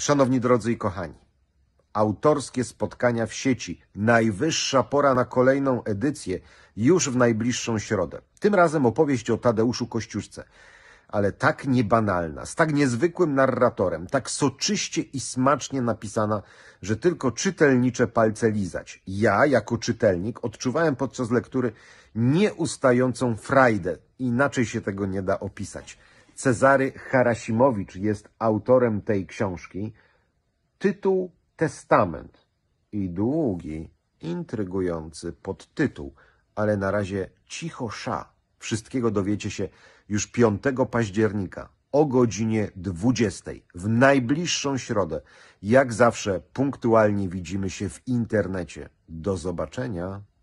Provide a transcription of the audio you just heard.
Szanowni drodzy i kochani, autorskie spotkania w sieci. Najwyższa pora na kolejną edycję już w najbliższą środę. Tym razem opowieść o Tadeuszu Kościuszce. Ale tak niebanalna, z tak niezwykłym narratorem, tak soczyście i smacznie napisana, że tylko czytelnicze palce lizać. Ja, jako czytelnik, odczuwałem podczas lektury nieustającą frajdę. Inaczej się tego nie da opisać. Cezary Harasimowicz jest autorem tej książki. Tytuł Testament i długi, intrygujący podtytuł, ale na razie cicho sza. Wszystkiego dowiecie się już 5 października o godzinie 20 w najbliższą środę. Jak zawsze punktualnie widzimy się w internecie. Do zobaczenia.